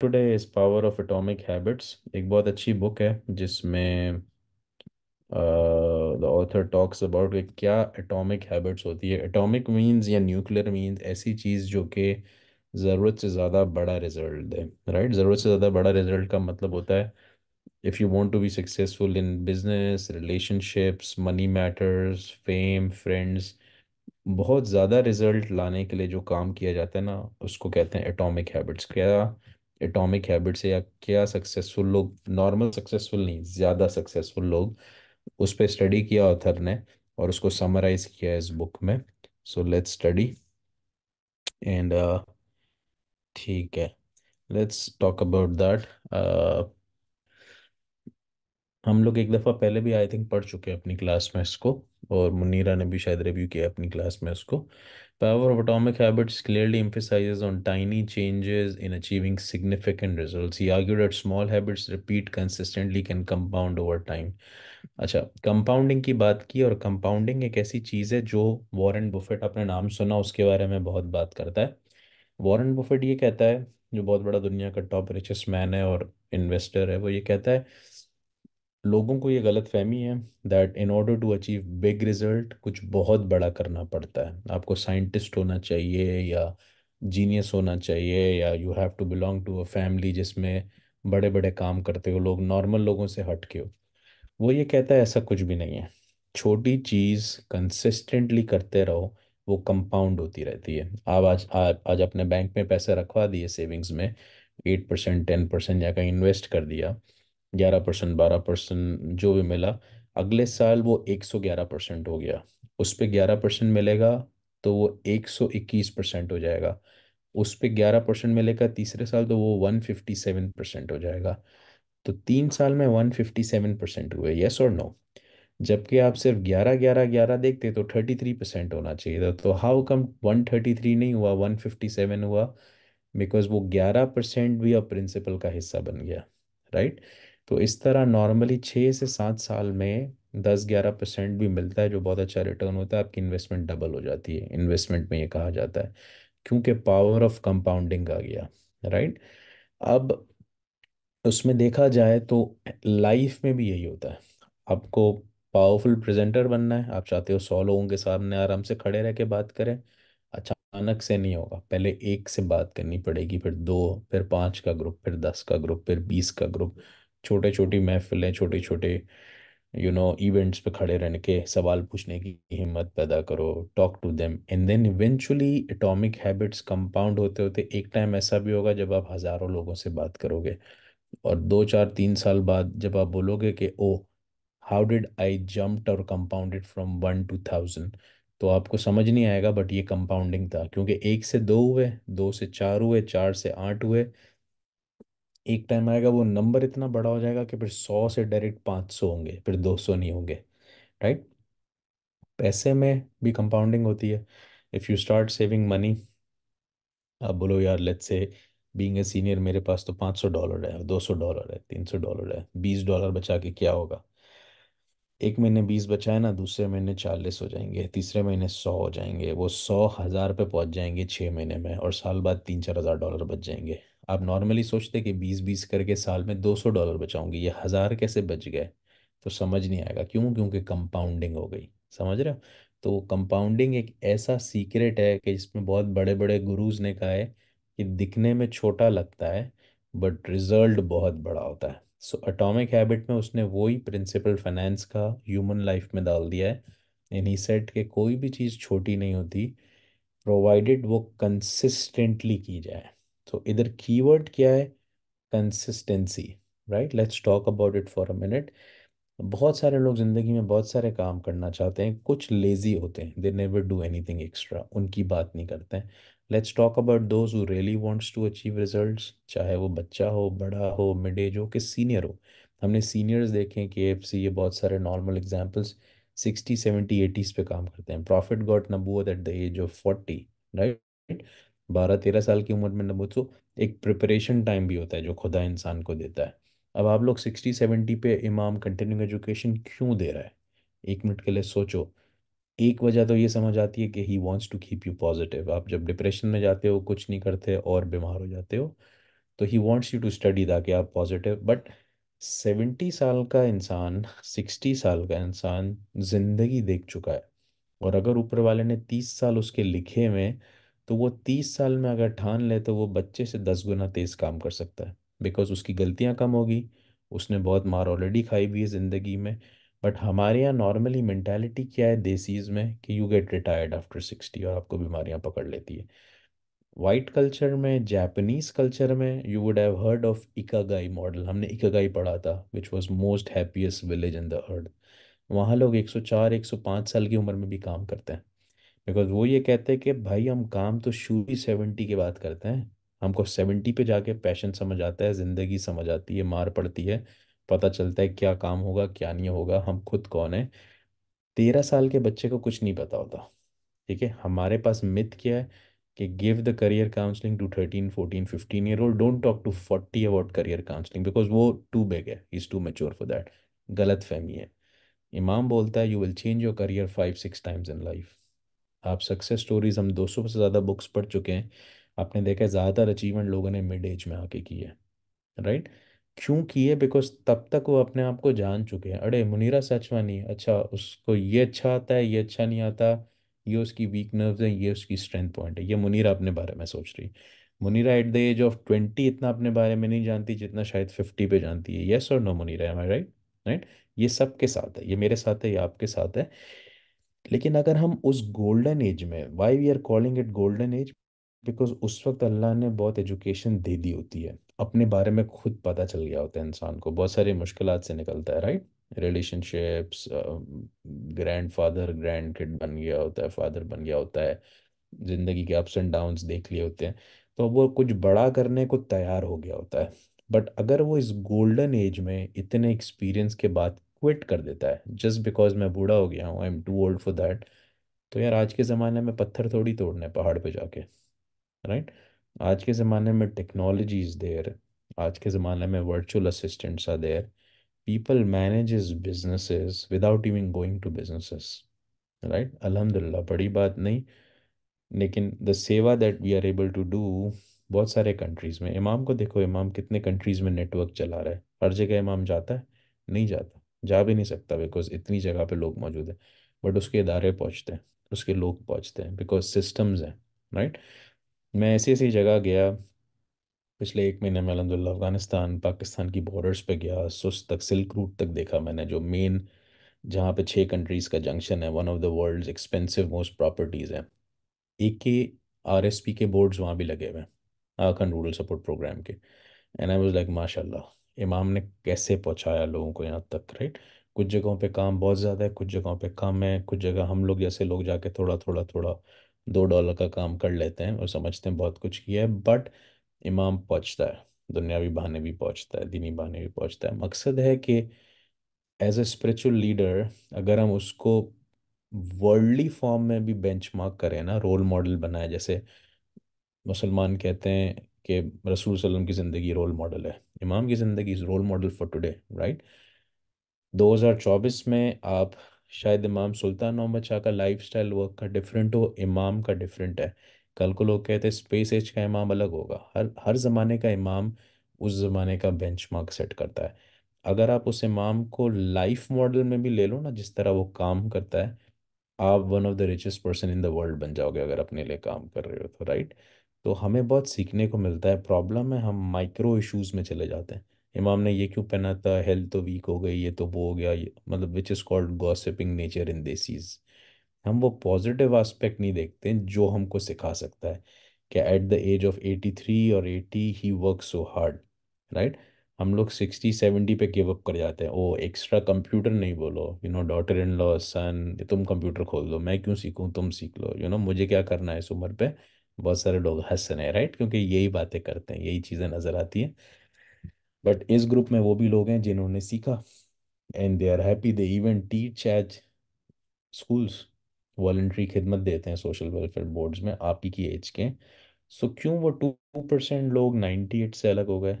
Today इस power of atomic habits एक बहुत अच्छी बुक है जिसमें द ऑथर टॉक्स अबाउट क्या एटॉमिक हैबिट्स होती है एटॉमिक मींस या न्यूक्लियर मींस ऐसी चीज़ जो कि ज़रूरत से ज़्यादा बड़ा रिजल्ट दे राइट ज़रूरत से ज़्यादा बड़ा रिजल्ट का मतलब होता है if you want to be successful in business relationships money matters fame friends बहुत ज़्यादा रिजल्ट लाने के लिए जो काम किया जाता है ना उसको कहते हैं एटॉमिक हैबिट्स क्या एटॉमिक हैबिट से या क्या सक्सेसफुल लोग नॉर्मल सक्सेसफुल नहीं ज़्यादा सक्सेसफुल लोग उस पर स्टडी किया ऑथर ने और उसको समराइज किया इस बुक में सो लेट्स स्टडी एंड ठीक है लेट्स टॉक अबाउट दैट हम लोग एक दफ़ा पहले भी आई थिंक पढ़ चुके हैं अपनी क्लास में इसको और मुनीरा ने भी शायद रिव्यू किया अपनी क्लास में इसको Power of Atomic Habits clearly emphasizes on tiny changes in achieving significant results. He argued that small habits repeat consistently can compound over time. अच्छा कंपाउंडिंग की बात की और कंपाउंडिंग एक ऐसी चीज़ है जो वॉरेन बुफेट आपने नाम सुना उसके बारे में बहुत बात करता है वॉरेन बुफेट ये कहता है जो बहुत बड़ा दुनिया का टॉप रिचेस्ट मैन है और इन्वेस्टर है वो ये कहता है लोगों को ये गलत फहमी है that in order to achieve big result कुछ बहुत बड़ा करना पड़ता है आपको साइंटिस्ट होना चाहिए या जीनियस होना चाहिए या you have to belong to a family जिसमें बड़े बड़े काम करते हो लोग नॉर्मल लोगों से हट के हो वो ये कहता है ऐसा कुछ भी नहीं है छोटी चीज़ कंसिस्टेंटली करते रहो वो कंपाउंड होती रहती है आप आज आज आज अपने बैंक में पैसे रखवा दिए सेविंग्स में एट परसेंट टेन परसेंट या कहीं इन्वेस्ट कर दिया ग्यारह परसेंट बारह परसेंट जो भी मिला अगले साल वो एक सौ ग्यारह परसेंट हो गया उस पर ग्यारह परसेंट मिलेगा तो वो एक सौ इक्कीस परसेंट हो जाएगा उस पर ग्यारह परसेंट मिलेगा तीसरे साल तो वो वन फिफ्टी सेवन परसेंट हो जाएगा तो तीन साल में वन फिफ्टी सेवन परसेंट हुए येस और नो जबकि आप सिर्फ ग्यारह ग्यारह ग्यारह देखते तो थर्टी थ्री परसेंट होना चाहिए था तो how come one thirty three नहीं हुआ वन फिफ्टी सेवन हुआ बिकॉज वो ग्यारह परसेंट भी अब प्रिंसिपल का हिस्सा बन गया राइट right? तो इस तरह नॉर्मली छः से सात साल में दस ग्यारह परसेंट भी मिलता है जो बहुत अच्छा रिटर्न होता है आपकी इन्वेस्टमेंट डबल हो जाती है इन्वेस्टमेंट में ये कहा जाता है क्योंकि पावर ऑफ कंपाउंडिंग आ गया राइट अब उसमें देखा जाए तो लाइफ में भी यही होता है आपको पावरफुल प्रेजेंटर बनना है आप चाहते हो सौ लोगों के सामने आराम से खड़े रह के बात करें अचानक से नहीं होगा पहले एक से बात करनी पड़ेगी फिर दो फिर पांच का ग्रुप फिर दस का ग्रुप फिर बीस का ग्रुप छोटे छोटी महफिलें छोटे छोटे यू नो इवेंट्स पे खड़े रहने के सवाल पूछने की हिम्मत पैदा करो talk to them and then eventually atomic habits compound होते होते एक टाइम ऐसा भी होगा जब आप हज़ारों लोगों से बात करोगे और दो चार तीन साल बाद जब आप बोलोगे कि ओ हाउ डिड आई जम्प्ट और compounded from one to thousand तो आपको समझ नहीं आएगा बट ये कंपाउंडिंग था क्योंकि एक से दो हुए दो से चार हुए चार से आठ हुए एक टाइम आएगा वो नंबर इतना बड़ा हो जाएगा कि फिर सौ से डायरेक्ट पाँच सौ होंगे फिर दो सौ नहीं होंगे राइट पैसे में भी कंपाउंडिंग होती है if you start saving money आप बोलो यार let's say being a senior मेरे पास तो पाँच सौ डॉलर है दो सौ डॉलर है तीन सौ डॉलर है बीस डॉलर बचा के क्या होगा एक महीने बीस बचाए ना दूसरे महीने चालीस हो जाएंगे तीसरे महीने सौ हो जाएंगे वो सौ हज़ार पे पहुंच जाएंगे छः महीने में और साल बाद तीन चार हज़ार डॉलर बच जाएंगे आप नॉर्मली सोचते कि बीस बीस करके साल में दो सौ डॉलर बचाऊंगी ये हज़ार कैसे बच गए तो समझ नहीं आएगा क्यों क्योंकि कंपाउंडिंग हो गई समझ रहे हो तो कंपाउंडिंग एक ऐसा सीक्रेट है कि जिसमें बहुत बड़े बड़े गुरुज ने कहा है कि दिखने में छोटा लगता है बट रिजल्ट बहुत बड़ा होता है सो अटोमिक हैबिट में उसने वही प्रिंसिपल फाइनेंस का ह्यूमन लाइफ में डाल दिया है इन ही सेट के कोई भी चीज़ छोटी नहीं होती प्रोवाइडेड वो कंसिस्टेंटली की जाए तो इधर कीवर्ड क्या है consistency right let's talk about it for a minute बहुत सारे लोग ज़िंदगी में बहुत सारे काम करना चाहते हैं कुछ लेज़ी होते हैं they never do anything extra उनकी बात नहीं करते हैं let's talk about those who really wants to achieve results चाहे वो बच्चा हो बड़ा हो मिड एज हो कि सीनियर हो हमने सीनियर्स देखे हैं के एफ सी ये बहुत सारे normal examples sixty seventy eighties पे काम करते हैं प्रॉफिट गॉट नबूत at the age of forty right बारह तेरह साल की उम्र में नबूत सो तो एक प्रिपरेशन टाइम भी होता है जो खुदा इंसान को देता है अब आप लोग सिक्सटी सेवेंटी पे इमाम कंटिन्यू एजुकेशन क्यों दे रहा है एक मिनट के लिए सोचो एक वजह तो ये समझ आती है कि he wants to keep you positive आप जब डिप्रेशन में जाते हो कुछ नहीं करते और बीमार हो जाते हो तो he wants you to study ताकि आप पॉजिटिव बट सेवेंटी साल का इंसान सिक्सटी साल का इंसान ज़िंदगी देख चुका है और अगर ऊपर वाले ने तीस साल उसके लिखे में तो वो तीस साल में अगर ठान ले तो वो बच्चे से दस गुना तेज़ काम कर सकता है बिकॉज़ उसकी गलतियाँ कम होगी उसने बहुत मार ऑलरेडी खाई भी है ज़िंदगी में बट हमारे यहाँ नॉर्मली मैंटेलिटी क्या है देसीज़ में कि you get retired after sixty और आपको बीमारियाँ पकड़ लेती है वाइट कल्चर में जैपनीज़ कल्चर में you would have heard of ikigai model हमने इकागाई पढ़ा था which was most happiest village in the earth वहाँ लोग 104 105 साल की उम्र में भी काम करते हैं बिकॉज वो ये कहते हैं कि भाई हम काम तो शुरू ही सेवेंटी की बात करते हैं हमको सेवेंटी पे जाके पैशन समझ आता है ज़िंदगी समझ आती है मार पड़ती है पता चलता है क्या काम होगा क्या नहीं होगा हम खुद कौन है तेरह साल के बच्चे को कुछ नहीं पता होता ठीक है हमारे पास मिथ क्या है कि give the career counselling to thirteen fourteen fifteen year old don't talk to forty about career counselling because वो टू बिग है is too mature for that गलत फहमी है इमाम बोलता है you will change your career five six times in life आप success stories हम 200 से ज़्यादा बुक्स पढ़ चुके हैं आपने देखा है ज़्यादातर अचीवमेंट लोगों ने मिड एज में आके की है राइट क्यों किए बिकॉज तब तक वो अपने आप को जान चुके हैं अरे मुनीरा सचवानी अच्छा उसको ये अच्छा आता है ये अच्छा नहीं आता ये उसकी वीक नर्व्स ये उसकी स्ट्रेंथ पॉइंट है ये मुनीरा अपने बारे में सोच रही Munira at the age of twenty इतना अपने बारे में नहीं जानती जितना शायद फिफ्टी पे जानती है येस और no Munira am I right right ये सब के साथ है ये मेरे साथ है ये आपके साथ है लेकिन अगर हम उस गोल्डन एज में why we are calling it golden age because उस वक्त अल्लाह ने बहुत एजुकेशन दे दी होती है अपने बारे में खुद पता चल गया होता है इंसान को बहुत सारी मुश्किल से निकलता है right relationships grandfather grandkid बन गया होता है फादर बन गया होता है ज़िंदगी के अप्स एंड डाउन्स देख लिए होते हैं तो वो कुछ बड़ा करने को तैयार हो गया होता है बट अगर वो इस गोल्डन एज में इतने एक्सपीरियंस के बाद क्विट कर देता है जस्ट बिकॉज मैं बूढ़ा हो गया हूँ I am too old for that तो यार आज के ज़माने में पत्थर थोड़ी तोड़ने पहाड़ पे जाके राइट आज के ज़माने में टेक्नोलॉजी इज़ देयर आज के ज़माने में virtual assistants are there people manage businesses without even going to businesses right अलहमदिल्ला बड़ी बात नहीं लेकिन the seva that we are able to do बहुत सारे कंट्रीज़ में इमाम को देखो इमाम कितने कंट्रीज़ में नेटवर्क चला रहा है हर जगह इमाम जाता है नहीं जाता जा भी नहीं सकता बिकॉज इतनी जगह पे लोग मौजूद हैं बट उसके इदारे पहुँचते हैं उसके लोग पहुँचते हैं बिकॉज सिस्टम्स हैं राइट मैं ऐसी ऐसी जगह गया पिछले एक महीने में अलहमद अफगानिस्तान पाकिस्तान की बॉर्डर्स पे गया सुस्त तक सिल्क रूट तक देखा मैंने जो मेन जहाँ पे छः कंट्रीज़ का जंक्शन है one of the world expensive most properties है A K R S P के बोर्ड्स वहाँ भी लगे हुए हैं आखंड रूरल सपोर्ट प्रोग्राम के एंड आई वॉज लाइक माशाल्लाह इमाम ने कैसे पहुंचाया लोगों को यहाँ तक राइट कुछ जगहों पे काम बहुत ज़्यादा है कुछ जगहों पे कम है कुछ जगह हम लोग जैसे लोग जाके थोड़ा थोड़ा थोड़ा दो डॉलर का काम कर लेते हैं और समझते हैं बहुत कुछ किया है बट इमाम पहुँचता है दुनियावी बहाने भी पहुँचता है दीनी बहाने भी पहुँचता है मकसद है कि एज ए स्परिचुअल लीडर अगर हम उसको वर्ल्डली फॉर्म में भी बेंच करें ना रोल मॉडल बनाए जैसे मुसलमान कहते हैं कि रसूल सल्लम की ज़िंदगी रोल मॉडल है इमाम की ज़िंदगी is role model for today right 2024 में आप शायद इमाम सुल्तान मोहम्मद शाह का लाइफ स्टाइल वर्क का डिफरेंट हो इमाम का डिफरेंट है कल को लोग कहते हैं स्पेस एज का इमाम अलग होगा हर हर ज़माने का इमाम उस ज़माने का बेंच सेट करता है अगर आप उस इमाम को लाइफ मॉडल में भी ले लो ना जिस तरह वो काम करता है आप one of the richest person in the world बन जाओगे अगर अपने लिए काम कर रहे हो तो राइट right? तो हमें बहुत सीखने को मिलता है प्रॉब्लम है हम माइक्रो इश्यूज में चले जाते हैं इमाम ने ये क्यों पहना था हेल्थ तो वीक हो गई ये तो वो हो गया ये मतलब which is called gossiping nature in desis हम वो पॉजिटिव आस्पेक्ट नहीं देखते जो हमको सिखा सकता है कि at the age of eighty three और eighty he work so hard right हम लोग सिक्सटी सेवेंटी पे गिव अप कर जाते हैं ओ एक्स्ट्रा कंप्यूटर नहीं बोलो you know daughter in law son तुम कंप्यूटर खोल दो मैं क्यों सीखूँ तुम सीख लो यू you नो know, मुझे क्या करना है इस उम्र पर बहुत सारे लोग हंस रहे हैं राइट क्योंकि यही बातें करते हैं यही चीज़ें नज़र आती हैं बट इस ग्रुप में वो भी लोग हैं जिन्होंने सीखा and they are happy they even teach as schools voluntary खिदमत देते हैं सोशल वेलफेयर बोर्ड्स में आप ही की एज के सो so, क्यों वो टू परसेंट लोग नाइन्टी एट से अलग हो गए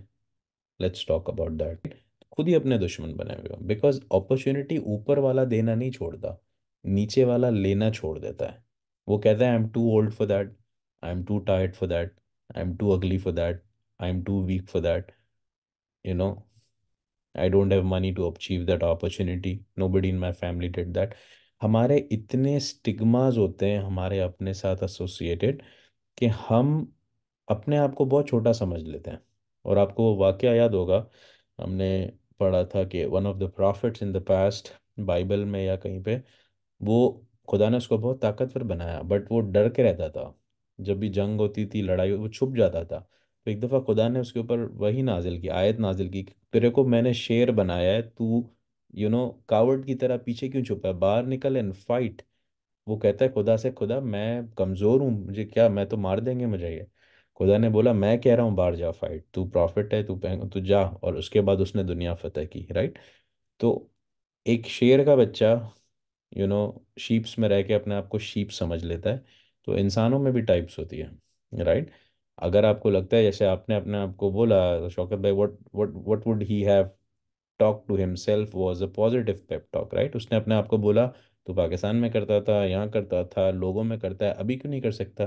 लेट्स टॉक अबाउट दैट खुद ही अपने दुश्मन बने हुए हो बिकॉज अपॉर्चुनिटी ऊपर वाला देना नहीं छोड़ता नीचे वाला लेना छोड़ देता है वो कहता है I am too old for that I'm too tired for that. I'm too ugly for that. I'm too weak for that. You know, I don't have money to achieve that opportunity body in my family did that हमारे इतने stigmas होते हैं हमारे अपने साथ associated कि हम अपने आप को बहुत छोटा समझ लेते हैं और आपको वाक़ याद होगा हमने पढ़ा था कि one of the prophets in the past Bible में या कहीं पे वो खुदा ने उसको बहुत ताकतवर बनाया बट वो डर के रहता था जब भी जंग होती थी लड़ाई वो छुप जाता था तो एक दफ़ा खुदा ने उसके ऊपर वही नाजिल की आयत नाजिल की तेरे को मैंने शेर बनाया है तू यू नो कावट की तरह पीछे क्यों छुपा है बाहर निकल एंड फाइट वो कहता है खुदा से खुदा मैं कमज़ोर हूँ मुझे क्या मैं तो मार देंगे मुझे ये खुदा ने बोला मैं कह रहा हूँ बाहर जा फाइट तू प्रॉफिट है तू तू जा और उसके बाद उसने दुनिया फतेह की राइट तो एक शेर का बच्चा यू नो शीप्स में रह के अपने आप को शीप समझ लेता है तो इंसानों में भी टाइप्स होती है राइट अगर आपको लगता है जैसे आपने अपने आप को बोला शौकत भाई what what what would he have talk to himself was a positive pep talk right उसने अपने आप को बोला तो पाकिस्तान में करता था यहाँ करता था लोगों में करता है अभी क्यों नहीं कर सकता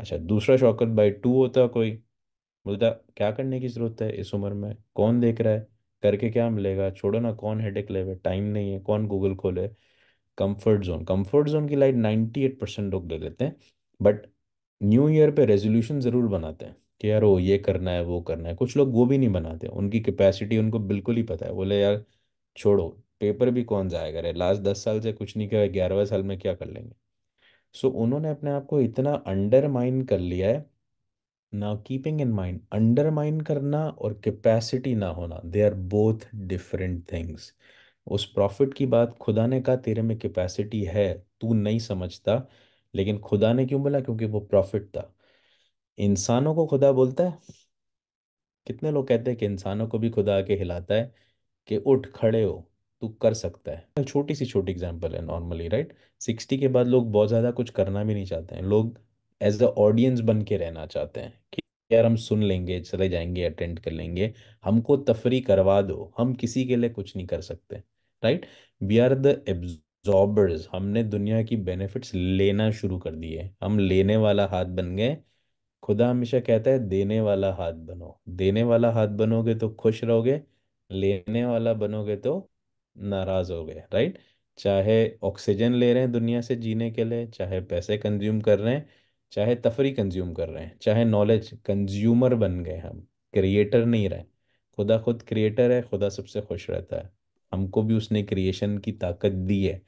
अच्छा दूसरा शौकत भाई टू होता कोई बोलता क्या करने की ज़रूरत है इस उम्र में कौन देख रहा है करके क्या मिलेगा छोड़ो ना कौन हेडेक लेवे टाइम नहीं है कौन गूगल खोले कंफर्ट जोन कंफर्ट जोन की लाइट एट परसेंट लोग ले लेते हैं बट न्यू ईयर पे रेजोल्यूशन ज़रूर बनाते हैं कि यार वो ये करना है वो करना है कुछ लोग वो भी नहीं बनाते उनकी कैपेसिटी उनको बिल्कुल ही पता है बोले यार छोड़ो पेपर भी कौन जाएगा रे लास्ट दस साल से कुछ नहीं किया ग्यारहवें साल में क्या कर लेंगे सो so, उन्होंने अपने आप को इतना अंडरमाइन कर लिया है ना कीपिंग इन माइंड अंडरमाइन करना और कैपेसिटी ना होना they are both different things उस प्रॉफिट की बात खुदा ने कहा तेरे में कैपेसिटी है तू नहीं समझता लेकिन खुदा ने क्यों बोला क्योंकि वो प्रॉफिट था इंसानों को खुदा बोलता है कितने लोग कहते हैं कि इंसानों को भी खुदा आके हिलाता है कि उठ खड़े हो तू कर सकता है छोटी सी छोटी एग्जाम्पल है नॉर्मली राइट सिक्सटी के बाद लोग बहुत ज़्यादा कुछ करना भी नहीं चाहते हैं लोग एज द ऑडियंस बन के रहना चाहते हैं कि यार हम सुन लेंगे चले जाएंगे अटेंड कर लेंगे हमको तफरी करवा दो हम किसी के लिए कुछ नहीं कर सकते right we are the absorbers हमने दुनिया की बेनिफिट्स लेना शुरू कर दिए हम लेने वाला हाथ बन गए खुदा हमेशा कहता है देने वाला हाथ बनो देने वाला हाथ बनोगे तो खुश रहोगे लेने वाला बनोगे तो नाराज हो गए राइट चाहे ऑक्सीजन ले रहे हैं दुनिया से जीने के लिए चाहे पैसे कंज्यूम कर रहे हैं चाहे तफरी कंज्यूम कर रहे हैं चाहे नॉलेज कंज्यूमर बन गए हम क्रिएटर नहीं रहे खुदा खुद क्रिएटर है खुदा सबसे खुश रहता है हमको भी उसने क्रिएशन की ताकत दी है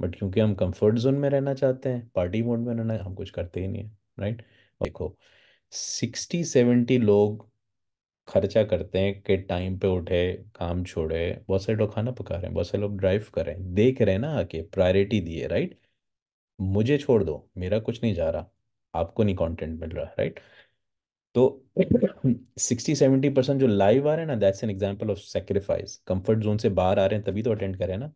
बट क्योंकि हम कंफर्ट जोन में रहना चाहते हैं पार्टी मोड में रहना हम कुछ करते ही नहीं है राइट देखो सिक्सटी सेवेंटी लोग खर्चा करते हैं कि टाइम पे उठे काम छोड़े बहुत सारे लोग खाना पका रहे हैं बहुत सारे लोग ड्राइव कर रहे हैं देख रहे हैं ना आके प्रायोरिटी दिए राइट मुझे छोड़ दो मेरा कुछ नहीं जा रहा आपको नहीं कंटेंट मिल रहा राइट तो सिक्सटी सेवेंटी परसेंट जो लाइव आ रहे हैं ना that's an example of sacrifice comfort zone से बाहर आ रहे हैं तभी तो अटेंड करें ना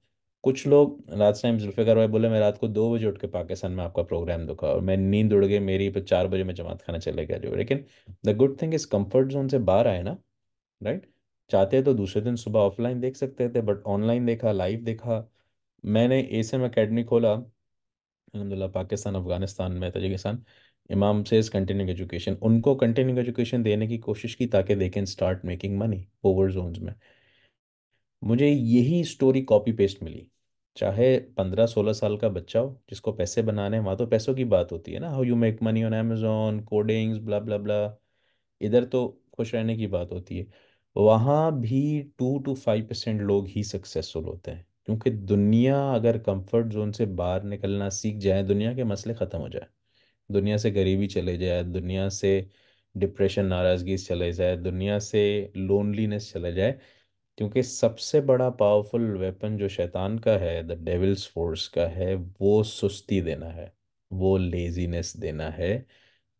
कुछ लोग लास्ट टाइम जुल्फ़िकार भाई बोले मैं रात को दो बजे उठ के पाकिस्तान में आपका प्रोग्राम दुखा और मैं नींद उड़ गई मेरी पर चार बजे मैं जमात खाना चले गया जो लेकिन the good thing is comfort zone से बाहर आए ना राइट चाहते तो दूसरे दिन सुबह ऑफलाइन देख सकते थे बट ऑनलाइन देखा लाइव देखा मैंने ए एस एम अकेडमी खोला अलहमदिल्ला पाकिस्तान अफगानिस्तान में तजिकिस्तान इमाम सेज कंटिन्यूंग एजुकेशन उनको कंटिन्यूंग एजुकेशन देने की कोशिश की ताकि they can start making money over zones में मुझे यही स्टोरी कॉपी पेस्ट मिली चाहे पंद्रह सोलह साल का बच्चा हो जिसको पैसे बनाने हैं वहाँ तो पैसों की बात होती है ना how you make money on Amazon codings blah blah blah इधर तो खुश रहने की बात होती है वहाँ भी टू टू फाइव परसेंट लोग ही सक्सेसफुल होते हैं क्योंकि दुनिया अगर कंफर्ट जोन से बाहर निकलना सीख जाए दुनिया के मसले ख़त्म हो जाए दुनिया से गरीबी चले जाए दुनिया से डिप्रेशन नाराज़गी चले जाए दुनिया से लोनलीनेस चले जाए क्योंकि सबसे बड़ा पावरफुल वेपन जो शैतान का है द डेविल्स फोर्स का है वो सुस्ती देना है वो लेजीनेस देना है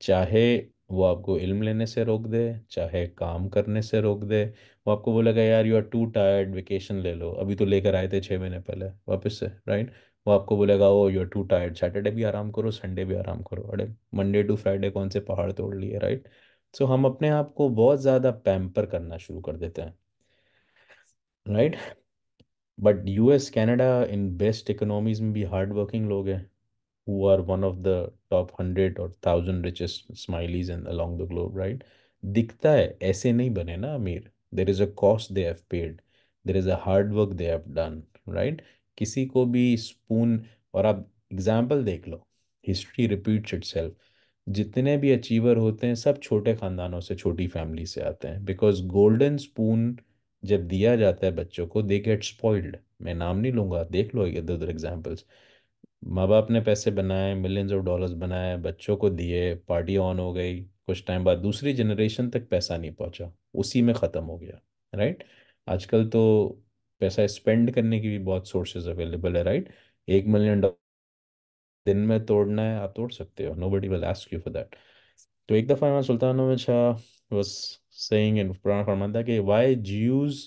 चाहे वो आपको इल्म लेने से रोक दे चाहे काम करने से रोक दे वो आपको बोलेगा यार you are too tired vacation ले लो अभी तो लेकर आए थे छः महीने पहले वापस से राइट वो आपको बोलेगा oh you are too tired Saturday भी आराम करो संडे भी आराम करो अरे मंडे टू फ्राइडे कौन से पहाड़ तोड़ लिए राइट सो हम अपने आप को बहुत ज़्यादा पैम्पर करना शुरू कर देते हैं right but as Canada in best economies में भी हार्ड वर्किंग लोग हैं who are one of the top hundred और thousand richest families in along the globe right दिखता है ऐसे नहीं बने ना अमीर there is a cost they have paid there is a hard work they have done right किसी को भी स्पून और आप एग्जाम्पल देख लो हिस्ट्री रिपीट्स इट जितने भी अचीवर होते हैं सब छोटे ख़ानदानों से छोटी फैमिली से आते हैं बिकॉज गोल्डन स्पून जब दिया जाता है बच्चों को दे गेट स्पॉइल्ड मैं नाम नहीं लूँगा देख लो इधर उधर एग्जाम्पल्स माँ बाप ने पैसे बनाए मिलियंस ऑफ डॉलर्स बनाए बच्चों को दिए पार्टी ऑन हो गई कुछ टाइम बाद दूसरी जनरेशन तक पैसा नहीं पहुँचा उसी में ख़त्म हो गया राइट आजकल तो पैसा स्पेंड करने की भी बहुत सोर्सेज अवेलेबल है राइट एक मिलियन डॉलर दिन में तोड़ना है आप तोड़ सकते हो nobody will ask you for that तो एक दफ़ा इमाम Sultan Shah was saying in पुराना फरमाता कि why Jews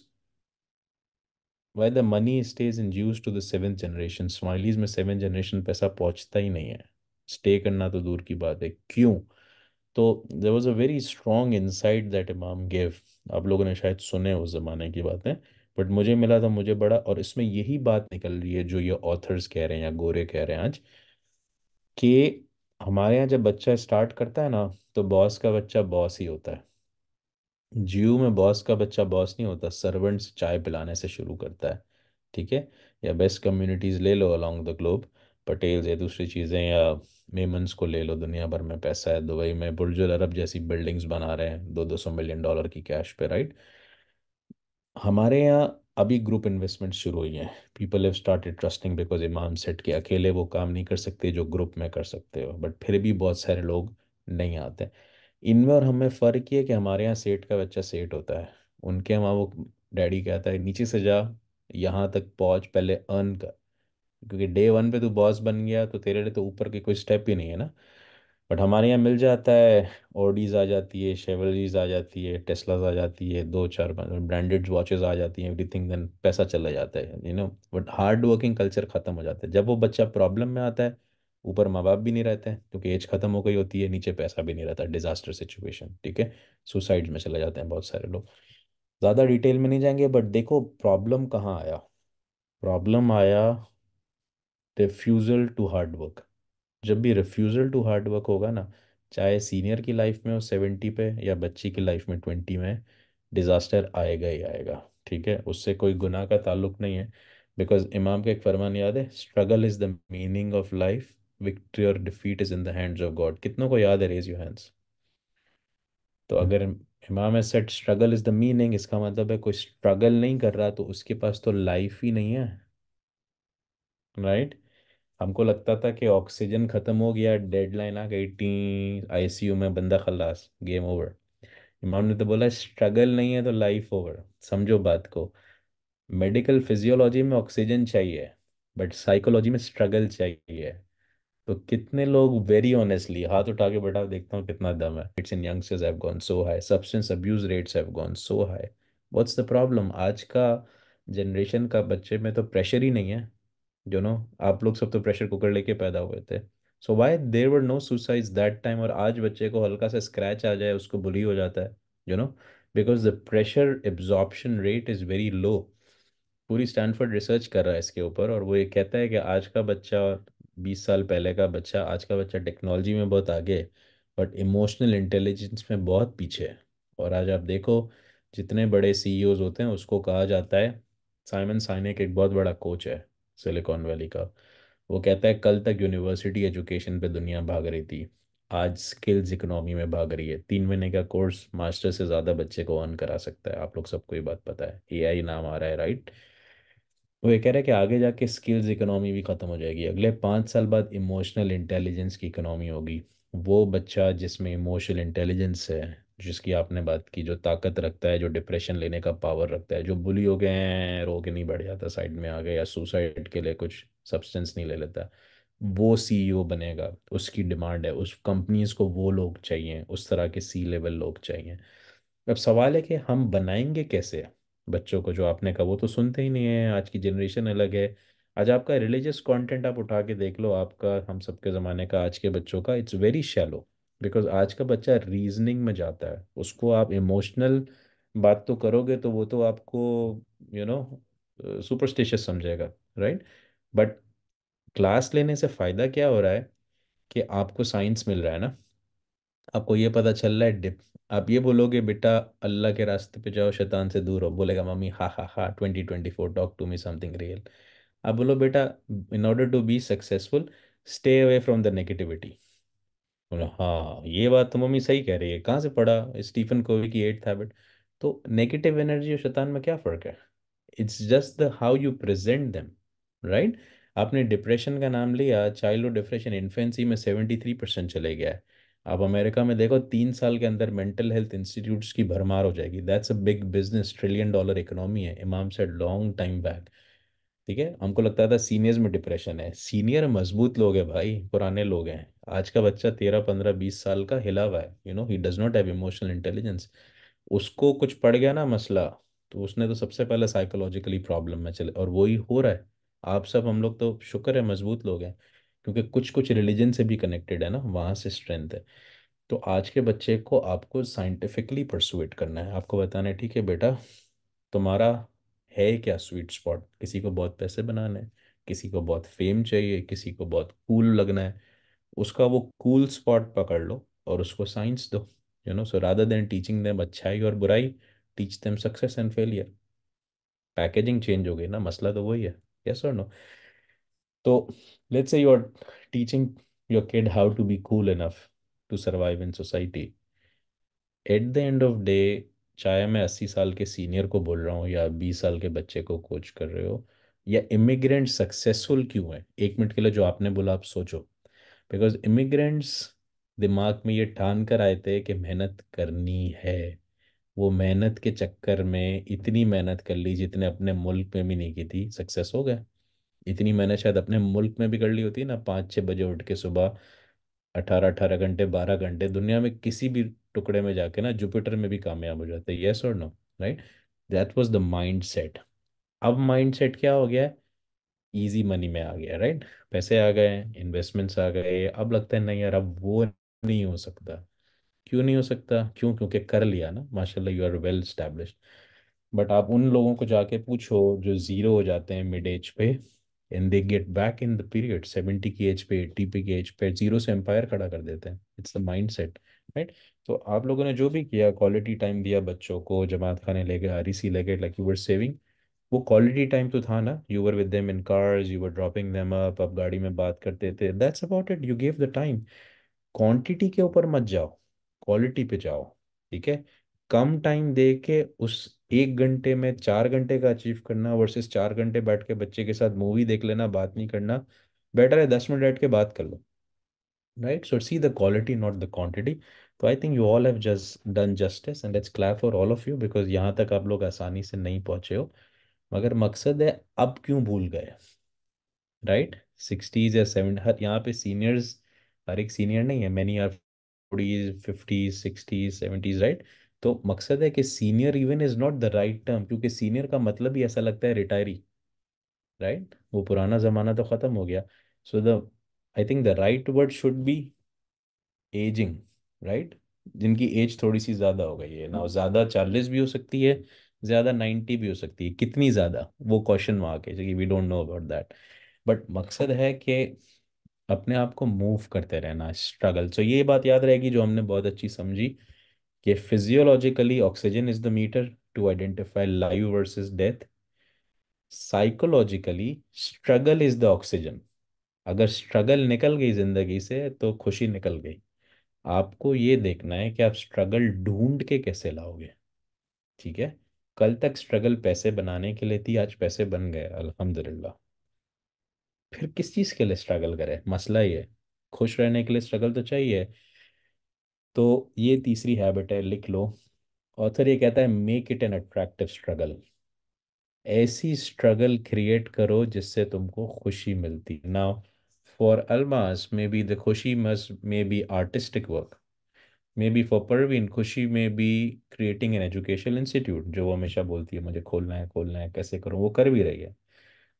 why the money stays in Jews to the seven generation families में सेवन जनरेशन पैसा पहुंचता ही नहीं है स्टे करना तो दूर की बात है क्यों तो there was a very strong insight that इमाम गेव आप लोगों ने शायद सुने उस ज़माने की बातें बट मुझे मिला था मुझे बड़ा और इसमें यही बात निकल रही है जो ये ऑथर्स कह रहे हैं या गोरे कह रहे हैं आज कि हमारे यहाँ जब बच्चा स्टार्ट करता है ना तो बॉस का बच्चा बॉस ही होता है जियो में बॉस का बच्चा बॉस नहीं होता सर्वेंट्स चाय पिलाने से शुरू करता है ठीक है या बेस्ट कम्युनिटीज़ ले लो अलॉन्ग द ग्लोब पटेल्स या दूसरी चीज़ें या मेमंस को ले लो दुनिया भर में पैसा है दुबई में बुर्जुल अरब जैसी बिल्डिंग्स बना रहे हैं दो दो सौ मिलियन डॉलर की कैश पे राइट हमारे यहाँ अभी ग्रुप इन्वेस्टमेंट शुरू हुई हैं people have started trusting because इमाम सेट के अकेले वो काम नहीं कर सकते जो ग्रुप में कर सकते हो बट फिर भी बहुत सारे लोग नहीं आते इनमें और हमें फ़र्क ये कि हमारे यहाँ सेठ का बच्चा सेठ होता है उनके वहाँ वो डैडी कहता है नीचे से जा यहाँ तक पहुँच पहले अर्न कर क्योंकि डे वन पे तू बॉस बन गया तो तेरे लिए तो ऊपर के कोई स्टेप ही नहीं है ना बट हमारे यहाँ मिल जाता है ऑडीज़ आ जाती है शेवरीज आ जाती है टेस्लाज आ जाती है दो चार ब्रांडेड वॉचेज़ मतलब आ जाती हैं एवरीथिंग देन पैसा चला जाता है you know but hard working culture ख़त्म हो जाता है जब वो बच्चा प्रॉब्लम में आता है ऊपर माँ बाप भी नहीं रहते हैं क्योंकि एज ख़त्म हो गई होती है नीचे पैसा भी नहीं रहता डिज़ास्टर सिचुएशन ठीक है सुसाइड में चले जाते हैं बहुत सारे लोग ज़्यादा डिटेल में नहीं जाएंगे बट देखो प्रॉब्लम कहाँ आया प्रॉब्लम आया रिफ्यूज़ल टू हार्ड वर्क जब भी रिफ्यूज़ल टू हार्ड वर्क होगा ना चाहे सीनियर की लाइफ में हो सेवेंटी पे या बच्ची की लाइफ में ट्वेंटी में डिज़ास्टर आएगा ही आएगा ठीक है उससे कोई गुनाह का ताल्लुक नहीं है बिकॉज इमाम का एक फरमान याद है struggle is the meaning of life victory और defeat is in the hands of God कितनों को याद है रेज यू हैंड्स तो हम्म। अगर इमाम है said struggle is the meaning इसका मतलब है कोई स्ट्रगल नहीं कर रहा तो उसके पास तो लाइफ ही नहीं है राइट right? हमको लगता था कि ऑक्सीजन ख़त्म हो गया डेडलाइन आ गई टी आईसीयू में बंदा खलास गेम ओवर इमाम ने तो बोला स्ट्रगल नहीं है तो लाइफ ओवर समझो बात को मेडिकल फिजियोलॉजी में ऑक्सीजन चाहिए बट साइकोलॉजी में स्ट्रगल चाहिए तो कितने लोग वेरी ऑनेस्टली हाथ उठा के बैठा देखता हूँ कितना दम है it's in youngsters have gone so high substance abuse rates have gone so high what's the problem आज का जनरेशन का बच्चे में तो प्रेशर ही नहीं है यू नो आप लोग सब तो प्रेशर कुकर लेके पैदा हुए थे so why there were no suicides that time और आज बच्चे को हल्का सा स्क्रैच आ जाए उसको बुली हो जाता है you know because the pressure absorption rate is very low पूरी स्टैंडफर्ड रिसर्च कर रहा है इसके ऊपर और वो ये कहता है कि आज का बच्चा और बीस साल पहले का बच्चा आज का बच्चा टेक्नोलॉजी में बहुत आगे बट इमोशनल इंटेलिजेंस में बहुत पीछे है और आज आप देखो जितने बड़े सी होते हैं उसको कहा जाता है साइमन साइनिक एक बहुत बड़ा कोच है सिलिकॉन वैली का वो कहता है कल तक यूनिवर्सिटी एजुकेशन पे दुनिया भाग रही थी आज स्किल्स इकोनॉमी में भाग रही है तीन महीने का कोर्स मास्टर से ज़्यादा बच्चे को अर्न करा सकता है आप लोग सबको ये बात पता है ए आई नाम आ रहा है राइट वो ये कह रहे हैं कि आगे जाके स्किल्स इकोनॉमी भी ख़त्म हो जाएगी अगले पाँच साल बाद इमोशनल इंटेलिजेंस की इकोनॉमी होगी वो बच्चा जिसमें इमोशनल इंटेलिजेंस है जिसकी आपने बात की जो ताकत रखता है जो डिप्रेशन लेने का पावर रखता है जो बुली हो गए हैं रो के नहीं बढ़ जाता साइड में आ गए या सुसाइड के लिए कुछ सब्सटेंस नहीं ले लेता वो सीईओ e बनेगा उसकी डिमांड है उस कंपनीज को वो लोग चाहिए उस तरह के सी लेवल लोग चाहिए अब सवाल है कि हम बनाएंगे कैसे बच्चों को जो आपने कहा वो तो सुनते ही नहीं है आज की जनरेशन अलग है आज आपका रिलीजियस कंटेंट आप उठा के देख लो आपका हम सबके ज़माने का आज के बच्चों का इट्स वेरी शैलो बिकॉज आज का बच्चा रीजनिंग में जाता है उसको आप इमोशनल बात तो करोगे तो वो तो आपको यू नो सुपरस्टिशियस समझेगा राइट बट क्लास लेने से फ़ायदा क्या हो रहा है कि आपको साइंस मिल रहा है ना आपको ये पता चल रहा है डिप आप ये बोलोगे बेटा अल्लाह के रास्ते पे जाओ शैतान से दूर हो बोलेगा mummy ha ha ha twenty twenty four talk to me something real आप बोलो बेटा in order to be successful stay away from the negativity बोला, हाँ ये बात तो मम्मी सही कह रही है कहाँ से पढ़ा स्टीफन कोवी की एट्थ हैबिट तो नेगेटिव एनर्जी और शैतान में क्या फर्क है it's just the how you present them right आपने डिप्रेशन का नाम लिया चाइल्ड डिप्रेशन इन्फेंसी में सेवेंटी थ्री परसेंट चले गया है आप अमेरिका में देखो तीन साल के अंदर मेंटल हेल्थ इंस्टीट्यूट्स की भरमार हो जाएगी that's a big business trillion dollar economy है इमाम सेड लॉन्ग टाइम बैक ठीक है हमको लगता था सीनियर्स में डिप्रेशन है सीनियर मजबूत लोग हैं भाई पुराने लोग हैं आज का बच्चा तेरह पंद्रह बीस साल का हिला हुआ है you know he does not have emotional intelligence उसको कुछ पड़ गया ना मसला तो उसने तो सबसे पहले साइकोलॉजिकली प्रॉब्लम में चले और वही हो रहा है आप सब हम लोग तो शुक्र है मजबूत लोग हैं क्योंकि कुछ कुछ रिलीजन से भी कनेक्टेड है ना वहाँ से स्ट्रेंथ है तो आज के बच्चे को आपको साइंटिफिकली परसुएट करना है आपको बताना है ठीक है बेटा तुम्हारा है क्या स्वीट स्पॉट किसी को बहुत पैसे बनाने हैं किसी को बहुत फेम चाहिए किसी को बहुत कूल लगना है उसका वो कूल स्पॉट पकड़ लो और उसको साइंस दो you know so rather than teaching them अच्छाई और बुराई teach them success and failure packaging change हो गई ना मसला तो वही है यस और नो तो let's say you are teaching your kid how to be cool enough to survive in society at the end of day चाहे मैं अस्सी साल के सीनियर को बोल रहा हूँ या बीस साल के बच्चे को कोच कर रहे हो या इमिग्रेंट सक्सेसफुल क्यों है एक मिनट के लिए जो आपने बोला आप सोचो बिकॉज इमिग्रेंट्स दिमाग में ये ठान कर आए थे कि मेहनत करनी है वो मेहनत के चक्कर में इतनी मेहनत कर ली जितने अपने मुल्क में भी नहीं की थी सक्सेस हो गए इतनी मेहनत शायद अपने मुल्क में भी कर ली होती ना पाँच छः बजे उठ के सुबह अठारह अठारह घंटे बारह घंटे दुनिया में किसी भी टुकड़े में जाके ना जुपिटर में भी कामयाब हो जाते हैं येस और no right that was the mindset अब माइंड सेट क्या हो गया है ईजी मनी में आ गया राइट पैसे आ गए इन्वेस्टमेंट्स आ गए अब लगता है नहीं यार अब वो नहीं हो सकता क्यों नहीं हो सकता क्यों क्योंकि कर लिया ना माशाल्लाह you are well established but आप उन लोगों को जाके पूछो जो ज़ीरो हो जाते हैं मिड एज पे and they get back in the period seventy की एज पे एट्टी पे की एज पे जीरो से एम्पायर खड़ा कर देते हैं it's the mindset right तो आप लोगों ने जो भी किया क्वालिटी टाइम दिया बच्चों को जमात खाने ले गए आर ई सी ले गए लाइक यू वर सेविंग वो क्वालिटी टाइम तो था ना you were with them in cars you were dropping them up आप गाड़ी में बात करते थे that's about it you gave the time quantity के ऊपर मत जाओ क्वालिटी पे जाओ ठीक है कम टाइम दे के उस एक घंटे में चार घंटे का अचीव करना वर्सेस चार घंटे बैठ के बच्चे के साथ मूवी देख लेना बात नहीं करना बेटर है दस मिनट बैठ के बात कर लो right so see the quality not the quantity तो I think you all have just done justice and let's clap for all of you because यहाँ तक आप लोग आसानी से नहीं पहुंचे हो मगर मकसद है अब क्यों भूल गए राइट सिक्सटीज़ या सेवन हर यहाँ पे सीनियर्स हर एक सीनियर नहीं है many are forties fifties sixties seventies right तो मकसद है कि senior even is not the right term क्योंकि सीनियर का मतलब ही ऐसा लगता है रिटायरी राइट right? वो पुराना ज़माना तो ख़त्म हो गया so the I think the right word should be ageing right जिनकी एज थोड़ी सी ज़्यादा हो गई है ना ज़्यादा चालीस भी हो सकती है ज़्यादा नाइन्टी भी हो सकती है कितनी ज़्यादा वो क्वेश्चन वहां के जैसे we don't know about that but मकसद है कि अपने आप को मूव करते रहना स्ट्रगल सो so ये बात याद रहेगी जो हमने बहुत अच्छी समझी कि physiologically oxygen is the meter to identify live versus death psychologically struggle is the oxygen अगर स्ट्रगल निकल गई जिंदगी से तो खुशी निकल गई आपको ये देखना है कि आप स्ट्रगल ढूंढ के कैसे लाओगे ठीक है कल तक स्ट्रगल पैसे बनाने के लिए थी आज पैसे बन गए अल्हम्दुलिल्लाह फिर किस चीज़ के लिए स्ट्रगल करें मसला ये खुश रहने के लिए स्ट्रगल तो चाहिए तो ये तीसरी हैबिट है लिख लो ऑथर ये कहता है make it an attractive struggle ऐसी स्ट्रगल क्रिएट करो जिससे तुमको खुशी मिलती ना for Almas maybe the खुशी मस maybe artistic work maybe for Parveen खुशी maybe creating an education institute जो वो हमेशा बोलती है मुझे खोलना है खोलना है कैसे करूँ वो कर भी रही है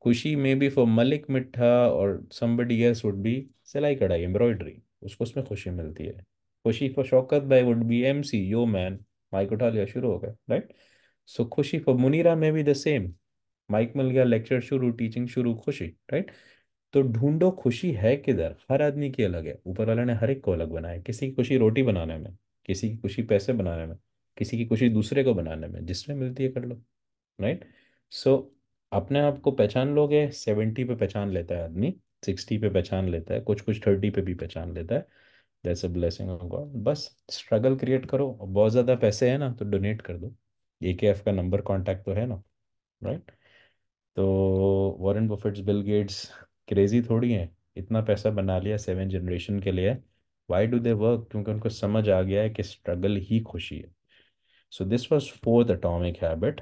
खुशी मे बी फॉर मलिक मिठा और समबडी एल्स वुड बी सिलाई कढ़ाई एम्ब्रॉयडरी उसको उसमें खुशी मिलती है खुशी फॉर शौकत भाई would be M C yo man mic उठा लिया शुरू हो गया राइट सो खुशी फॉर मुनीरा में भी द सेम माइक मिल गया लेक्चर शुरू टीचिंग शुरू खुशी राइट तो ढूंढो खुशी है किधर हर आदमी की अलग है ऊपर वाले ने हर एक को अलग बनाया किसी की खुशी रोटी बनाने में किसी की खुशी पैसे बनाने में किसी की खुशी दूसरे को बनाने में जिसमें मिलती है कर लो राइट सो so, अपने आप को पहचान लोगे सेवेंटी पे पहचान लेता है आदमी सिक्सटी पे पहचान लेता है कुछ कुछ थर्टी पे भी पहचान लेता है that's a blessing of God बस स्ट्रगल क्रिएट करो बहुत ज़्यादा पैसे है ना तो डोनेट कर दो ए के एफ का नंबर कॉन्टैक्ट तो है ना राइट तो Warren Buffett's Bill Gates crazy थोड़ी हैं इतना पैसा बना लिया सेवन जनरेशन के लिए वाई डू दे वर्क क्योंकि उनको समझ आ गया है कि स्ट्रगल ही खुशी है so this was fourth atomic habit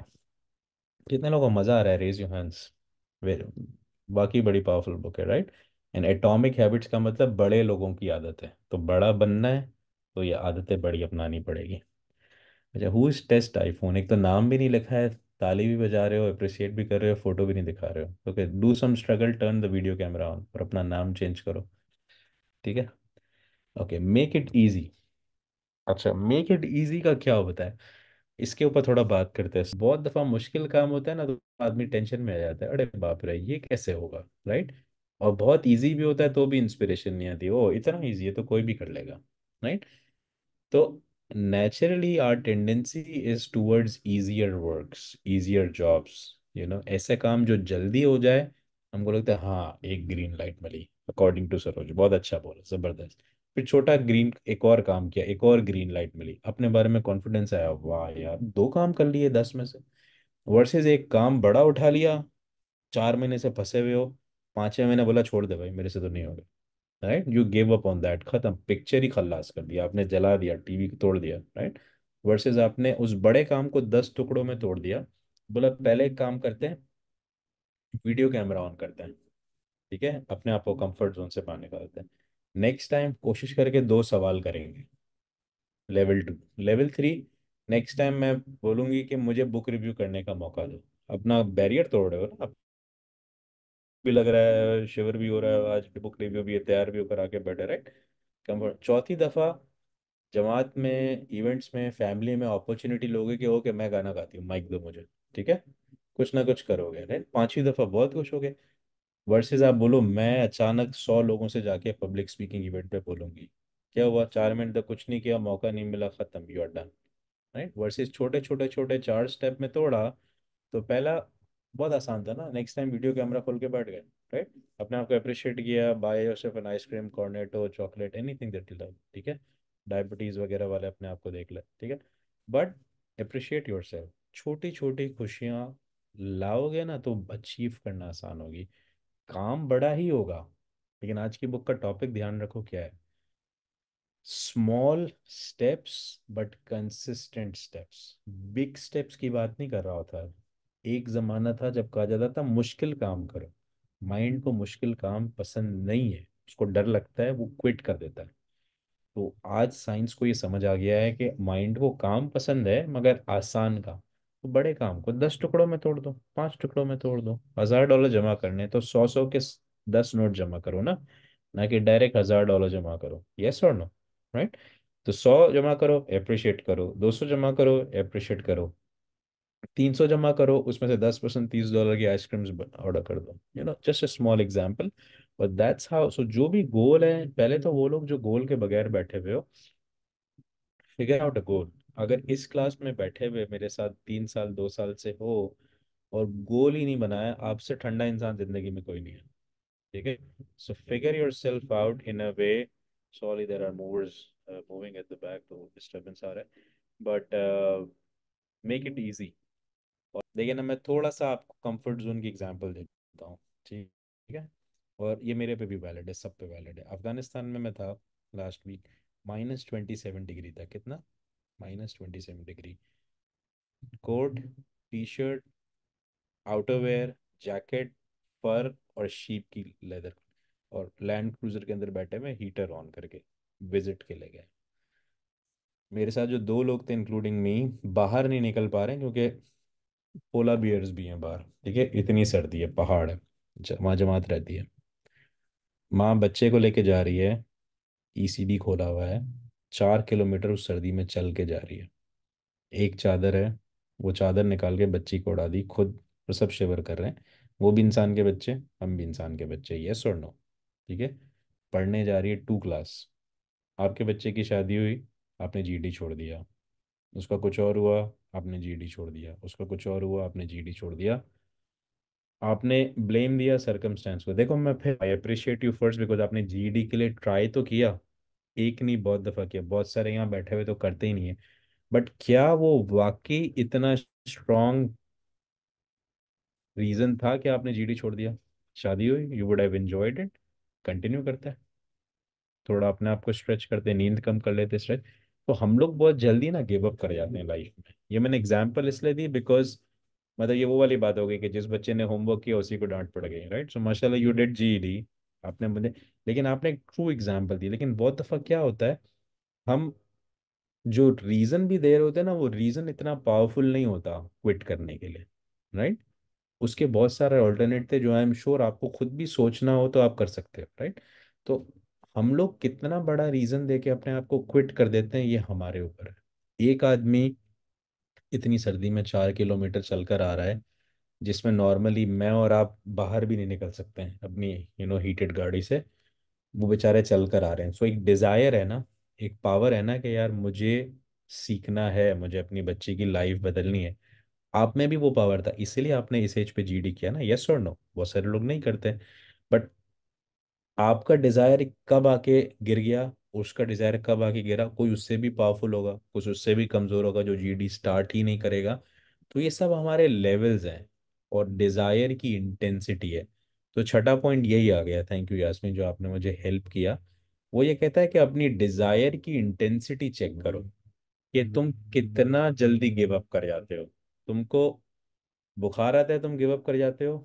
कितने लोगों को मज़ा आ रहा है रेज यू हैंड्स बाकी बड़ी पावरफुल बुक है right right? And atomic habits का मतलब बड़े लोगों की आदत है तो बड़ा बनना है तो ये आदतें बड़ी अपनानी पड़ेगी अच्छा हु इज़ टेस्ट आईफोन एक तो नाम भी नहीं लिखा है ताली भी बजा रहे हो अप्रिसिएट भी कर रहे हो फोटो भी नहीं दिखा रहे हो okay do some struggle turn the video camera on और अपना नाम चेंज करो ठीक है ओके मेक इट ईजी अच्छा मेक इट ईजी का क्या होता है इसके ऊपर थोड़ा बात करते हैं बहुत दफ़ा मुश्किल काम होता है ना तो आदमी टेंशन में आ जाता है अरे बाप रे ये कैसे होगा राइट और बहुत ईजी भी होता है तो भी इंस्पिरेशन नहीं आती ओ इतना ईजी है तो कोई भी कर लेगा राइट तो naturally our tendency is towards easier work easier jobs you know ऐसे काम जो जल्दी हो जाए हमको लगता है हाँ एक ग्रीन लाइट मिली अकॉर्डिंग टू सरोज बहुत अच्छा बोला जबरदस्त फिर छोटा ग्रीन एक और काम किया एक और ग्रीन लाइट मिली अपने बारे में कॉन्फिडेंस आया वाह यार दो काम कर लिए दस में से वर्सेस एक काम बड़ा उठा लिया चार महीने से फंसे हुए हो पांचवें मैंने बोला छोड़ दे भाई मेरे से तो नहीं होगा right you give up on that खत्म पिक्चर ही खल्लास कर दिया आपने जला दिया टीवी को तोड़ दिया राइट वर्सेज आपने उस बड़े काम को दस टुकड़ों में तोड़ दिया बोला पहले एक काम करते हैं वीडियो कैमरा ऑन करते हैं ठीक है अपने आप को कंफर्ट जोन से बाहर निकालते हैं नेक्स्ट टाइम कोशिश करके दो सवाल करेंगे level two level three next time मैं बोलूंगी कि मुझे बुक रिव्यू करने का मौका दो अपना बैरियर तोड़ रहे हो ना आप भी लग रहा है शिवर भी हो रहा है आज बुक रिव्यू भी है तैयार भी होकर आके बैठे राइट कम्फर्ट चौथी दफ़ा जमात में इवेंट्स में फैमिली में अपॉर्चुनिटी लोगे कि ओके मैं गाना गाती हूँ माइक दो मुझे ठीक है कुछ ना कुछ करोगे राइट पांचवी दफ़ा बहुत खुश हो गए वर्सेज आप बोलो मैं अचानक सौ लोगों से जाके पब्लिक स्पीकिंग इवेंट पे बोलूँगी क्या हुआ चार मिनट तक कुछ नहीं किया मौका नहीं मिला ख़त्म you are done right versus छोटे छोटे छोटे चार स्टेप में तोड़ा तो पहला बहुत आसान था ना नेक्स्ट टाइम वीडियो कैमरा खोल के बैठ गए राइट अपने आप को अप्रिशिएट किया buy yourself an ice cream Cornetto chocolate anything that you love ठीक है डायबिटीज़ वगैरह वाले अपने आप को देख ले ठीक है बट अप्रिशिएट योर छोटी छोटी खुशियाँ लाओगे ना तो अचीव करना आसान होगी काम बड़ा ही होगा लेकिन आज की बुक का टॉपिक ध्यान रखो क्या है small steps but consistent steps big steps की बात नहीं कर रहा होता है एक ज़माना था जब कहा जाता था मुश्किल काम करो माइंड को मुश्किल काम पसंद नहीं है उसको डर लगता है वो क्विट कर देता है तो आज साइंस को ये समझ आ गया है कि माइंड को काम पसंद है मगर आसान काम तो बड़े काम को दस टुकड़ों में तोड़ दो पांच टुकड़ों में तोड़ दो हज़ार डॉलर जमा करने तो सौ सौ के दस नोट जमा करो ना ना कि डायरेक्ट हज़ार डॉलर जमा करो यस और नो राइट तो सौ जमा करो एप्रिशिएट करो दो सौ जमा करो एप्रिशिएट करो तीन सौ जमा करो उसमें से दस परसेंट तीस डॉलर की आइसक्रीम्स ऑर्डर कर दो you know just a small example but that's how so जो भी गोल है पहले तो वो लोग जो गोल के बगैर बैठे हुए हो फिगर आउट अ गोल अगर इस क्लास में बैठे हुए मेरे साथ तीन साल दो साल से हो और गोल ही नहीं बनाया आपसे ठंडा इंसान जिंदगी में कोई नहीं है ठीक है so figure yourself out in a way sorry there are movers moving at the back तो डिस्टर्बेंस आ रहा है बट मेक इट ईजी देखिए ना मैं थोड़ा सा आपको कंफर्ट जोन की एग्जांपल देता हूँ ठीक है और ये मेरे पे भी वैलिड है सब पे वैलिड है अफगानिस्तान में मैं था last week minus twenty seven degree था कितना minus twenty seven degree coat T shirt outerwear jacket fur और शीप की लेदर और लैंड क्रूजर के अंदर बैठे हुए हीटर ऑन करके विजिट के ले गए मेरे साथ जो दो लोग थे इंक्लूडिंग मी बाहर नहीं निकल पा रहे क्योंकि पोला बियर्स भी हैं बाहर ठीक है इतनी सर्दी है पहाड़ है वहाँ जमात रहती है माँ बच्चे को लेके जा रही है ईसीबी e खोला हुआ है चार किलोमीटर उस सर्दी में चल के जा रही है एक चादर है वो चादर निकाल के बच्ची को उड़ा दी खुद सब शिवर कर रहे हैं वो भी इंसान के बच्चे हम भी इंसान के बच्चे ये सुन लो ठीक है पढ़ने जा रही है टू क्लास आपके बच्चे की शादी हुई आपने जीडी छोड़ दिया उसका कुछ और हुआ आपने जीडी छोड़ दिया उसका कुछ और हुआ आपने जीडी छोड़ दिया आपने ब्लेम दिया सरकमस्टेंस को देखो मैं फिर I appreciate you first because आपने जीडी के लिए ट्राई तो किया एक नहीं बहुत दफ़ा किया बहुत सारे यहाँ बैठे हुए तो करते ही नहीं है बट क्या वो वाकई इतना स्ट्रॉन्ग रीज़न था कि आपने जीडी छोड़ दिया शादी हुई you would have enjoyed it continue करता है थोड़ा अपने आप को स्ट्रेच करते नींद कम कर लेते स्ट्रेच तो हम लोग बहुत जल्दी ना गिव अप कर जाते हैं लाइफ में ये मैंने एग्जाम्पल इसलिए दी बिकॉज मतलब ये वो वाली बात हो गई कि जिस बच्चे ने होमवर्क किया उसी को डांट पड़ गई राइट सो माशाला यू डेट जी डी आपने मुझे लेकिन आपने एक ट्रू एग्जाम्पल दी लेकिन बहुत दफ़ा क्या होता है हम जो रीज़न भी दे रहे होते हैं ना वो रीज़न इतना पावरफुल नहीं होता क्विट करने के लिए राइट उसके बहुत सारे ऑल्टरनेट थे जो आई एम श्योर आपको खुद भी सोचना हो तो आप कर सकते हो राइट तो हम लोग कितना बड़ा रीज़न दे के अपने आप को क्विट कर देते हैं ये हमारे ऊपर है एक आदमी इतनी सर्दी में चार किलोमीटर चलकर आ रहा है जिसमें नॉर्मली मैं और आप बाहर भी नहीं निकल सकते हैं अपनी यू नो हीटेड गाड़ी से वो बेचारे चल कर आ रहे हैं सो एक डिज़ायर है ना एक पावर है ना कि यार मुझे सीखना है मुझे अपनी बच्ची की लाइफ बदलनी है आप में भी वो पावर था इसीलिए आपने इस एज पे जीडी किया ना यस और नो बहुत सारे लोग नहीं करते बट आपका डिज़ायर कब आके गिर गया उसका डिज़ायर कब आके गिरा कोई उससे भी पावरफुल होगा कुछ उससे भी कमज़ोर होगा जो जीडी स्टार्ट ही नहीं करेगा तो ये सब हमारे लेवल्स हैं और डिज़ायर की इंटेंसिटी है तो छठा पॉइंट यही आ गया थैंक यू यासमीन जो आपने मुझे हेल्प किया वो ये कहता है कि अपनी डिज़ायर की इंटेंसिटी चेक करो कि तुम कितना जल्दी गिव अप कर जाते हो तुमको बुखार आता है तुम गिव अप कर जाते हो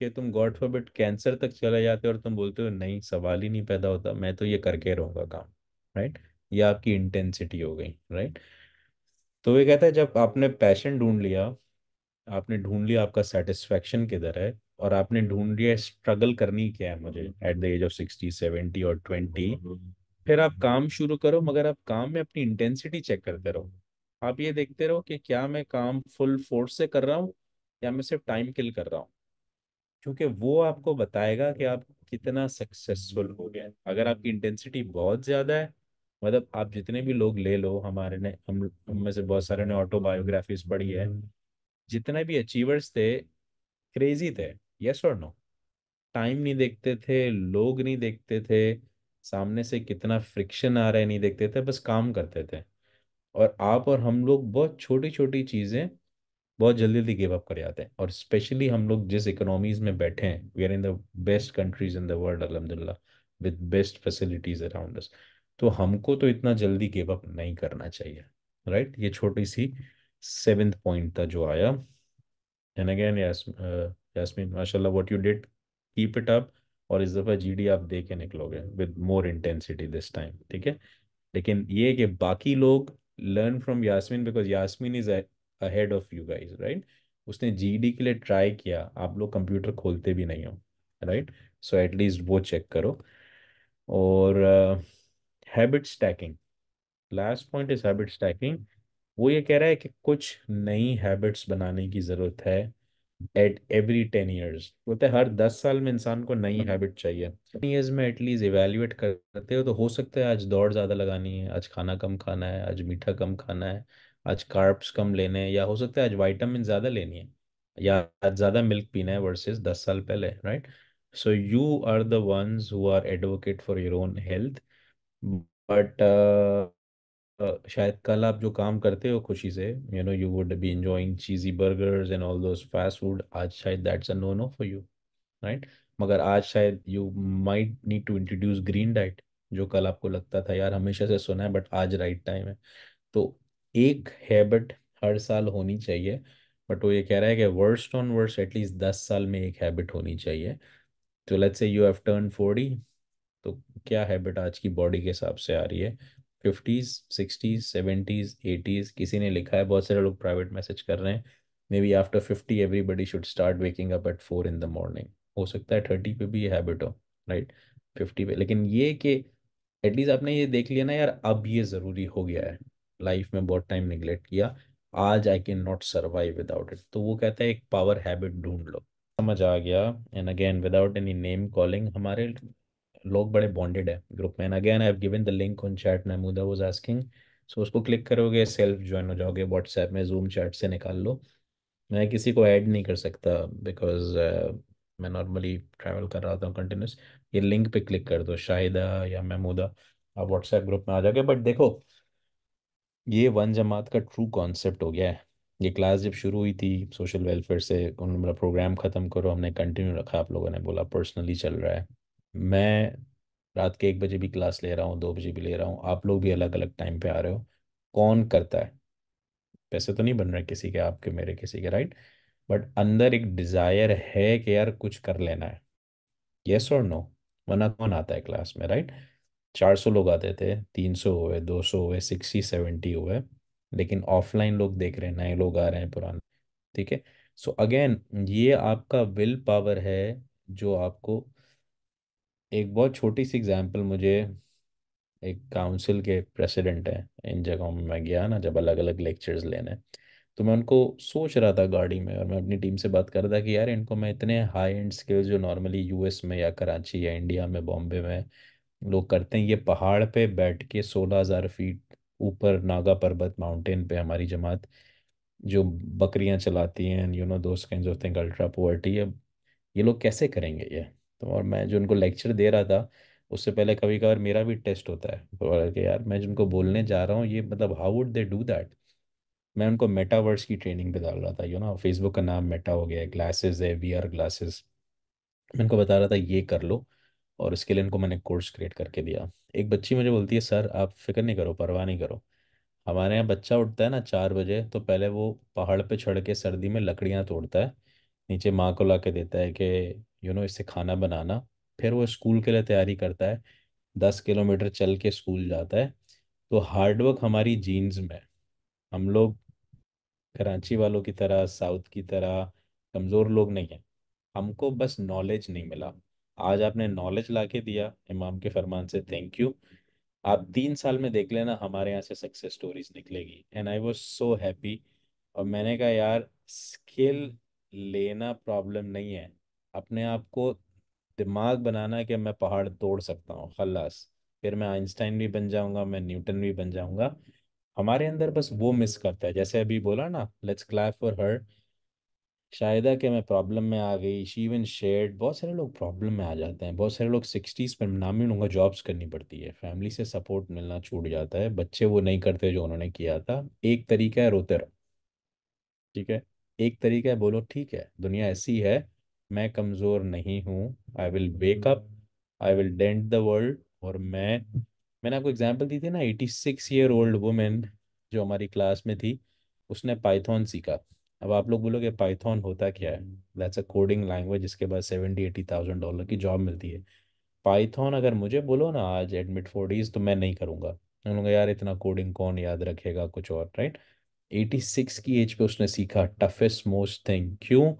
कि तुम गॉड बिट कैंसर तक चले जाते हो और तुम बोलते हो नहीं सवाल ही नहीं पैदा होता मैं तो ये करके रहूंगा काम राइट ये आपकी इंटेंसिटी हो गई राइट तो वे कहता है जब आपने पैशन ढूंढ लिया आपने ढूंढ लिया आपका सेटिस्फेक्शन किधर है और आपने ढूंढ लिया स्ट्रगल करनी क्या है मुझे at the age of sixty seventy और ट्वेंटी फिर आप काम शुरू करो मगर आप काम में अपनी इंटेंसिटी चेक करते रहो आप ये देखते रहो कि क्या मैं काम फुल फोर्स से कर रहा हूँ या मैं सिर्फ टाइम किल कर रहा हूँ क्योंकि वो आपको बताएगा कि आप कितना सक्सेसफुल हो गए अगर आपकी इंटेंसिटी बहुत ज़्यादा है मतलब आप जितने भी लोग ले लो हमारे ने हम हम में से बहुत सारे ने ऑटोबायोग्राफीज पढ़ी है हम्म। जितने भी अचीवर्स थे क्रेजी थे यस और नो टाइम नहीं देखते थे लोग नहीं देखते थे सामने से कितना फ्रिक्शन आ रहा है नहीं देखते थे बस काम करते थे और आप और हम लोग बहुत छोटी छोटी चीज़ें बहुत जल्दी जल्दी गिव अप कर जाते हैं और स्पेशली हम लोग जिस इकोनॉमीज में बैठे हैं we are in the best countries in the world अलहमदिल्ला with best facilities around us तो हमको तो इतना जल्दी गिव अप नहीं करना चाहिए राइट right? ये छोटी सी सेवेंथ पॉइंट था जो आया एंड अगेन यासमिन माशाल्लाह what you did keep it up और इस दफ़ा जी आप दे के निकलोगे with more intensity this time ठीक है लेकिन ये कि बाकी लोग learn from Yasmeen because Yasmin is ahead of you guys right उसने जीडी के लिए ट्राई किया आप लोग कंप्यूटर खोलते भी नहीं हो राइट सो एटलीस्ट वो चेक करो और habit stacking last point is habit stacking वो ये कह रहा है कि कुछ नई हैबिट्स बनाने की ज़रूरत है एट एवरी टेन ईयर्स बोलते हैं हर दस साल में इंसान को नई हैबिट चाहिए टेन ईयर्स में एटलीस्ट इवेल्युएट करते हो तो हो सकता है आज दौड़ ज़्यादा लगानी है आज खाना कम खाना है आज मीठा कम खाना है आज कार्ब्स कम लेने हैं या हो सकता है आज वाइटामिन ज़्यादा लेनी है या आज ज़्यादा मिल्क पीना है वर्सेस दस साल पहले right so you are the ones who are advocate for your own health but शायद कल आप जो काम करते हो खुशी से you know you would be enjoying cheesy burgers and all those fast food आज शायद that's a no no for you right मगर आज शायद you might need to introduce green diet जो कल आपको लगता था यार हमेशा से सुना है बट आज राइट टाइम है तो एक हैबिट हर साल होनी चाहिए बट वो ये कह रहा है कि वर्स्ट ऑन वर्स्ट एटलीस्ट दस साल में एक हैबिट होनी चाहिए तो let's say you have turn forty तो क्या हैबिट आज की बॉडी के हिसाब से आ रही है फिफ्टीज़ सिक्सटीज़ सेवेंटीज़ एटीज़ किसी ने लिखा है बहुत सारे लोग प्राइवेट मैसेज कर रहे हैं maybe after fifty everybody should start waking up at four in the morning हो सकता है थर्टी पे भी ये हैबिट हो राइट फिफ्टी पे लेकिन ये कि एटलीस्ट आपने ये देख लिया ना यार अब ये ज़रूरी हो गया है लाइफ में बहुत टाइम निगलेक्ट किया आज I can not survive without it तो वो कहता है एक पावर हैबिट ढूंढ लो समझ आ गया and again without any name calling हमारे लोग बड़े बॉन्डेड है ग्रुप में and again I have given the link on chat Mahmooda was asking so उसको क्लिक करोगे सेल्फ ज्वाइन हो जाओगे व्हाट्सएप में जूम चैट से निकाल लो मैं किसी को ऐड नहीं कर सकता बिकॉज uh, मैं नॉर्मली ट्रैवल कर रहा था कंटिन्यूस ये लिंक पे क्लिक कर दो शाहिदा या महमूदा आप व्हाट्सएप ग्रुप में आ जाओगे बट देखो ये वन जमात का ट्रू कॉन्सेप्ट हो गया है ये क्लास जब शुरू हुई थी सोशल वेलफेयर से उन्होंने मेरा प्रोग्राम ख़त्म करो हमने कंटिन्यू रखा आप लोगों ने बोला पर्सनली चल रहा है मैं रात के एक बजे भी क्लास ले रहा हूँ दो बजे भी ले रहा हूँ आप लोग भी अलग अलग टाइम पे आ रहे हो कौन करता है पैसे तो नहीं बन रहे किसी के आपके मेरे किसी के राइट बट अंदर एक डिज़ायर है कि यार कुछ कर लेना है येस और नो वना कौन आता है क्लास में राइट right? चार सौ लोग आते थे तीन सौ हुए दो सौ हुए सिक्सटी सेवेंटी हुए लेकिन ऑफलाइन लोग देख रहे हैं नए लोग आ रहे हैं पुराने ठीक है सो अगेन ये आपका विल पावर है जो आपको एक बहुत छोटी सी एग्जाम्पल मुझे एक काउंसिल के प्रेसिडेंट हैं इन जगहों में मैं गया ना जब अलग अलग लेक्चर्स लेने तो मैं उनको सोच रहा था गाड़ी में और मैं अपनी टीम से बात कर रहा था कि यार इनको मैं इतने हाई एंड स्किल्स जो नॉर्मली यूएस में या कराची या इंडिया में बॉम्बे में लोग करते हैं ये पहाड़ पे बैठ के सोलह हज़ार फीट ऊपर नागा पर्वत माउंटेन पे हमारी जमात जो बकरियां चलाती हैं यू नो दोस्त कहीं ऑफ थिंग अल्ट्रा पोवर्टी है ये लोग कैसे करेंगे ये तो और मैं जो उनको लेक्चर दे रहा था उससे पहले कभी कभार मेरा भी टेस्ट होता है तो कि यार मैं जिनको बोलने जा रहा हूँ ये मतलब how would they do that मैं उनको मेटावर्स की ट्रेनिंग पे डाल रहा था यू नो फेसबुक का नाम मेटा हो गया ग्लासेस है वी आर ग्लासेस मैं उनको बता रहा था ये कर लो और इसके लिए इनको मैंने कोर्स क्रिएट करके दिया एक बच्ची मुझे बोलती है सर आप फिक्र नहीं करो परवाह नहीं करो हमारे यहाँ बच्चा उठता है ना चार बजे तो पहले वो पहाड़ पे चढ़ के सर्दी में लकड़ियाँ तोड़ता है नीचे माँ को ला के देता है कि यू नो इससे खाना बनाना फिर वो स्कूल के लिए तैयारी करता है दस किलोमीटर चल के स्कूल जाता है तो हार्डवर्क हमारी जीन्स में हम लोग कराची वालों की तरह साउथ की तरह कमज़ोर लोग नहीं हैं हमको बस नॉलेज नहीं मिला आज आपने नॉलेज ला के दिया इमाम के फरमान से थैंक यू आप तीन साल में देख लेना हमारे यहाँ से सक्सेस स्टोरीज निकलेगी and I was so happy और मैंने कहा यार स्किल लेना प्रॉब्लम नहीं है अपने आप को दिमाग बनाना कि मैं पहाड़ तोड़ सकता हूँ खल्लास फिर मैं आइंस्टाइन भी बन जाऊँगा मैं न्यूटन भी बन जाऊँगा हमारे अंदर बस वो मिस करता है जैसे अभी बोला ना let's clap for her Shayda के मैं प्रॉब्लम में आ गई शी इवन शेड बहुत सारे लोग प्रॉब्लम में आ जाते हैं बहुत सारे लोग सिक्सटीज़ पर नामिन उनका जॉब्स करनी पड़ती है फैमिली से सपोर्ट मिलना छूट जाता है बच्चे वो नहीं करते जो उन्होंने किया था एक तरीका है रोते रहो ठीक है एक तरीका है बोलो ठीक है दुनिया ऐसी है मैं कमज़ोर नहीं हूँ I will wake up I will dent the world और मैं मैंने आपको एग्जाम्पल दी थी ना eighty six year old women जो हमारी क्लास में थी उसने पाइथन सीखा अब आप लोग बोलोगे पाइथन होता क्या है दैट्स अ कोडिंग लैंग्वेज इसके बाद सेवेंटी एटी थाउजेंड डॉलर की जॉब मिलती है पाइथन अगर मुझे बोलो ना आज एडमिट फोर्टीज तो मैं नहीं करूँगा उन्होंने यार इतना कोडिंग कौन याद रखेगा कुछ और राइट एटी सिक्स की एज पे उसने सीखा टफेस्ट मोस्ट थिंग क्यों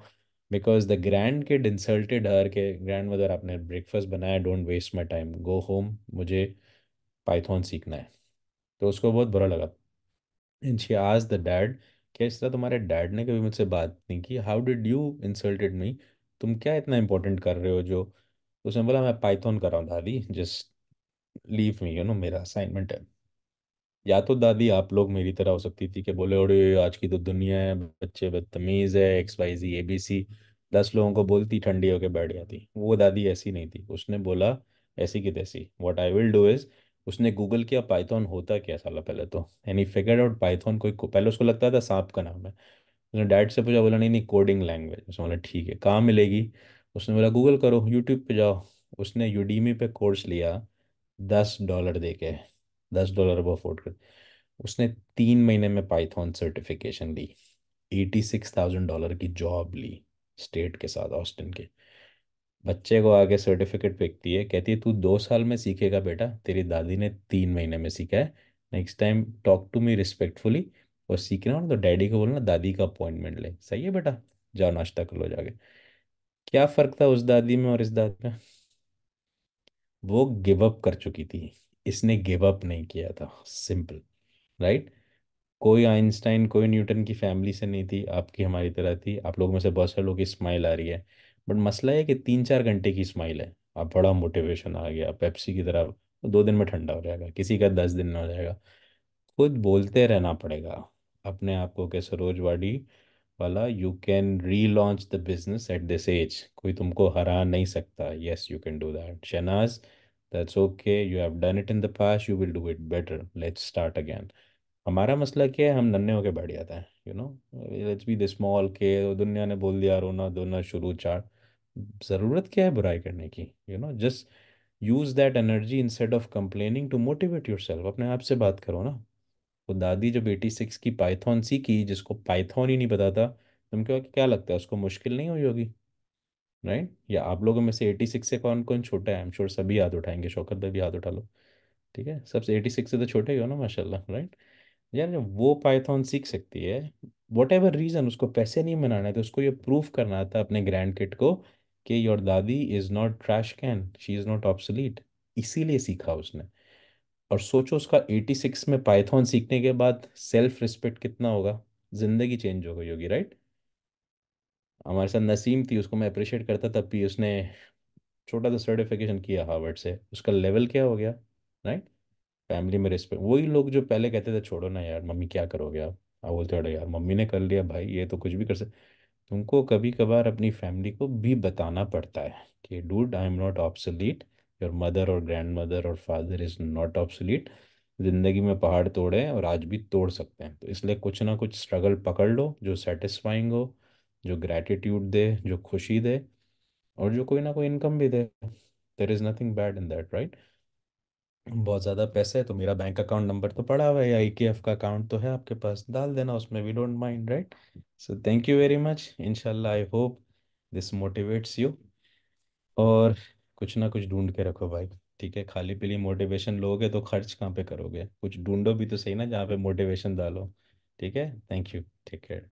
because the grandkid insulted her के ग्रैंड मदर आपने ब्रेकफास्ट बनाया don't waste my time go home मुझे पाइथन सीखना है तो उसको बहुत बुरा लगा एंड शी आज द डैड क्या इस तरह तुम्हारे डैड ने कभी मुझसे बात नहीं की how did you insulted me तुम क्या इतना इंपॉर्टेंट कर रहे हो जो उसने बोला मैं पाइथन कर रहा हूँ दादी just leave me you know मेरा असाइनमेंट है या तो दादी आप लोग मेरी तरह हो सकती थी कि बोले अरे आज की तो दुनिया है बच्चे बदतमीज है X Y G A B C दस लोगों को बोलती ठंडी होके बैठ जाती वो दादी ऐसी नहीं थी उसने बोला ऐसी की तैसी what I will do is उसने गूगल किया पाइथन होता क्या साला पहले तो एनी फिगर आउट पाइथन कोई पहले उसको लगता था सांप का नाम है उसने डैड से पूछा बोला नहीं नहीं कोडिंग लैंग्वेज उसने बोला ठीक है कहाँ मिलेगी उसने बोला गूगल करो यूट्यूब पे जाओ उसने यूडीमी पे कोर्स लिया दस डॉलर दे के दस डॉलर वो अफोर्ड कर उसने तीन महीने में पाइथन सर्टिफिकेशन ली एटी सिक्स थाउजेंड डॉलर की जॉब ली स्टेट के साथ ऑस्टिन के बच्चे को आगे सर्टिफिकेट फेंकती है कहती है तू दो साल में सीखेगा बेटा तेरी दादी ने तीन महीने में सीखा है next time talk to me respectfully और सीखना हो ना तो डैडी को बोलना दादी का अपॉइंटमेंट ले सही है बेटा जाओ नाश्ता कर लो जाके क्या फ़र्क था उस दादी में और इस दादी में वो गिव अप कर चुकी थी इसने गिव अप नहीं किया था सिंपल राइट कोई आइंस्टाइन कोई न्यूटन की फैमिली से नहीं थी आपकी हमारी तरह थी आप लोगों में से बहुत सारे लोग की स्माइल आ रही है बट मसला है कि तीन चार घंटे की स्माइल है आप बड़ा मोटिवेशन आ गया पेप्सी की तरह दो दिन में ठंडा हो जाएगा किसी का दस दिन में हो जाएगा खुद बोलते रहना पड़ेगा अपने आप को कि रोजवाडी वाला you can relaunch the business at this age कोई तुमको हरा नहीं सकता yes you can do that Shahnaz that's okay you have done it in the past you will do it better let's start again हमारा मसला क्या है हम नन्हे होके बैठ जाते हैं you know let's be the small के दुनिया ने बोल दिया रोना दोना शुरू चाट ज़रूरत क्या है बुराई करने की you know just use that energy instead of complaining to motivate your अपने आप से बात करो ना वो दादी जब एटी सिक्स की पाइथॉन सीखी जिसको पाइथॉन ही नहीं पता था तुम क्यों क्या लगता है उसको मुश्किल नहीं हुई होगी राइट right? या आप लोगों में से एटी सिक्स से कौन कौन छोटा है आई एम श्योर सभी हाथ उठाएंगे शौकत भी हाथ उठा लो ठीक है सबसे एटी सिक्स से तो छोटे ही हो ना माशाल्लाह राइट यार जब वो पाइथॉन सीख सकती है वॉट एवर रीज़न उसको पैसे नहीं मनाना था उसको ये प्रूफ करना था अपने ग्रैंड किट को कि योर दादी is not trash can she is not obsolete इसीलिए सीखा उसने और सोचो उसका 86 में पाइथन सीखने के बाद सेल्फ रिस्पेक्ट कितना होगा ज़िंदगी चेंज हो गई होगी राइट हमारे साथ नसीम थी उसको मैं अप्रिशिएट करता तब भी उसने छोटा सा सर्टिफिकेशन किया हार्वर्ड से उसका लेवल क्या हो गया राइट फैमिली में रिस्पेक्ट वही लोग जो पहले कहते थे छोड़ो ना यार मम्मी क्या करोगे आप बोलते यार मम्मी ने कर लिया भाई ये तो कुछ भी कर सकते तुमको कभी कभार अपनी फैमिली को भी बताना पड़ता है कि dude I am not obsolete your mother और ग्रैंड मदर और फादर इज़ नॉट ऑब्सोलीट ज़िंदगी में पहाड़ तोड़े हैं और आज भी तोड़ सकते हैं तो इसलिए कुछ ना कुछ स्ट्रगल पकड़ लो जो सेटिस्फाइंग हो जो ग्रैटिट्यूड दे जो खुशी दे और जो कोई ना कोई इनकम भी दे there is nothing bad in that right बहुत ज़्यादा पैसे है तो मेरा बैंक अकाउंट नंबर तो पड़ा हुआ है आई के एफ का अकाउंट तो है आपके पास डाल देना उसमें we don't mind right so thank you very much इनशाला I hope this motivates you और कुछ ना कुछ ढूंढ के रखो भाई ठीक है खाली पीली मोटिवेशन लोगे तो खर्च कहाँ पे करोगे कुछ ढूंढो भी तो सही ना जहाँ पे मोटिवेशन डालो ठीक है थैंक यू टेक केयर